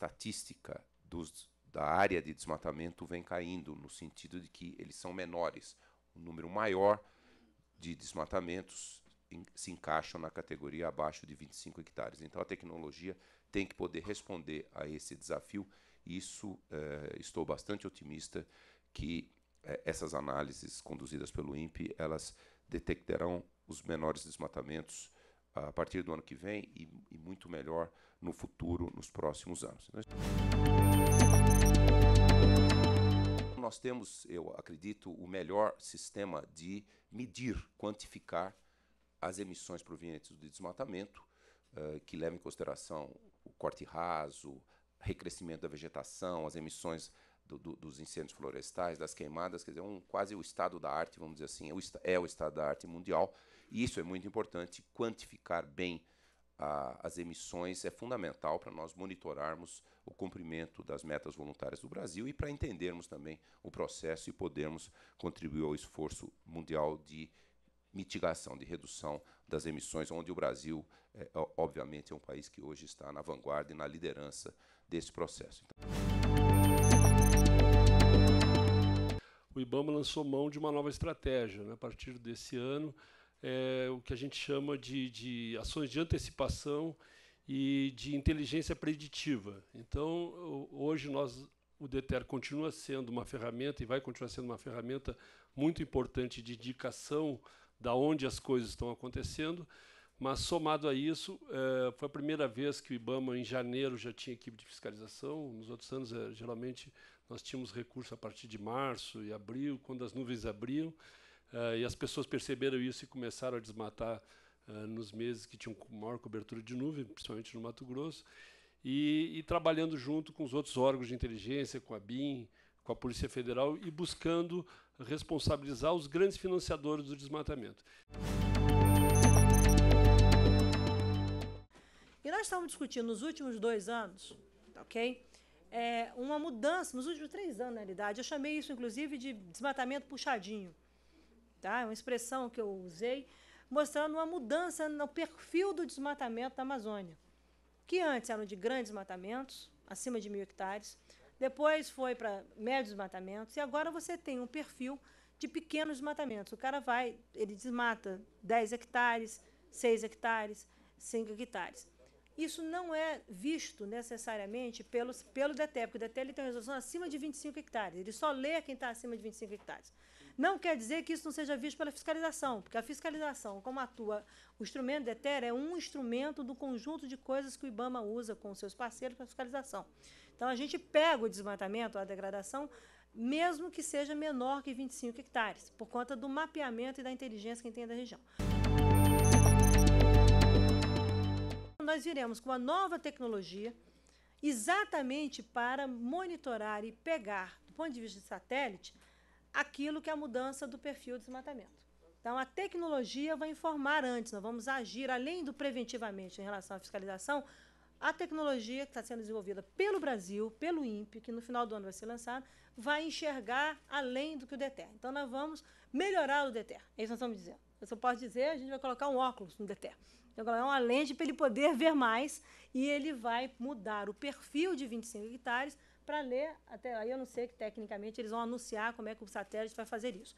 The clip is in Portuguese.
estatística dos, da área de desmatamento vem caindo, no sentido de que eles são menores. Um número maior de desmatamentos se encaixam na categoria abaixo de 25 hectares. Então a tecnologia tem que poder responder a esse desafio. Isso eh, estou bastante otimista que eh, essas análises conduzidas pelo INPE elas detectarão os menores desmatamentos a partir do ano que vem e, e muito melhor no futuro, nos próximos anos. Nós temos, eu acredito, o melhor sistema de medir, quantificar as emissões provenientes do desmatamento, uh, que leva em consideração o corte raso, recrescimento da vegetação, as emissões do, do, dos incêndios florestais, das queimadas, quer dizer, um, quase o estado da arte, vamos dizer assim, é o, é o estado da arte mundial. E isso é muito importante, quantificar bem a, as emissões é fundamental para nós monitorarmos o cumprimento das metas voluntárias do Brasil e para entendermos também o processo e podermos contribuir ao esforço mundial de mitigação, de redução das emissões, onde o Brasil, é, obviamente, é um país que hoje está na vanguarda e na liderança desse processo. O IBAMA lançou mão de uma nova estratégia. Né? A partir desse ano, é, o que a gente chama de, de ações de antecipação e de inteligência preditiva. Então, hoje nós o DETER continua sendo uma ferramenta e vai continuar sendo uma ferramenta muito importante de indicação da onde as coisas estão acontecendo, mas somado a isso, é, foi a primeira vez que o IBAMA, em janeiro, já tinha equipe de fiscalização. Nos outros anos, é, geralmente, nós tínhamos recurso a partir de março e abril, quando as nuvens abriam. Uh, e as pessoas perceberam isso e começaram a desmatar uh, nos meses que tinham maior cobertura de nuvem, principalmente no Mato Grosso, e, e, trabalhando junto com os outros órgãos de inteligência, com a BIM, com a Polícia Federal e buscando responsabilizar os grandes financiadores do desmatamento. E nós estamos discutindo nos últimos dois anos, tá ok? É, uma mudança, nos últimos três anos, na realidade. Eu chamei isso, inclusive, de desmatamento puxadinho tá? É uma expressão que eu usei, mostrando uma mudança no perfil do desmatamento da Amazônia, que antes eram de grandes desmatamentos, acima de mil hectares, depois foi para médios desmatamentos, e agora você tem um perfil de pequenos desmatamentos. O cara vai, ele desmata 10 hectares, 6 hectares, 5 hectares. Isso não é visto necessariamente pelos, pelo DETEP, porque o DETEP tem uma resolução acima de 25 hectares. Ele só lê quem está acima de 25 hectares. Não quer dizer que isso não seja visto pela fiscalização, porque a fiscalização, como atua o instrumento de ETER, é um instrumento do conjunto de coisas que o IBAMA usa com seus parceiros para fiscalização. Então, a gente pega o desmatamento, a degradação, mesmo que seja menor que 25 hectares, por conta do mapeamento e da inteligência que tem da região. Nós viremos com uma nova tecnologia exatamente para monitorar e pegar, do ponto de vista de satélite, aquilo que é a mudança do perfil de desmatamento. Então, a tecnologia vai informar antes, nós vamos agir além do preventivamente em relação à fiscalização. A tecnologia que está sendo desenvolvida pelo Brasil, pelo INPE, que no final do ano vai ser lançado, vai enxergar além do que o DETER. Então, nós vamos melhorar o DETER. É isso que nós estamos dizendo. Eu só posso dizer, a gente vai colocar um óculos no DT. Então, é uma lente para ele poder ver mais e ele vai mudar o perfil de 25 hectares para ler, até aí eu não sei que tecnicamente eles vão anunciar como é que o satélite vai fazer isso.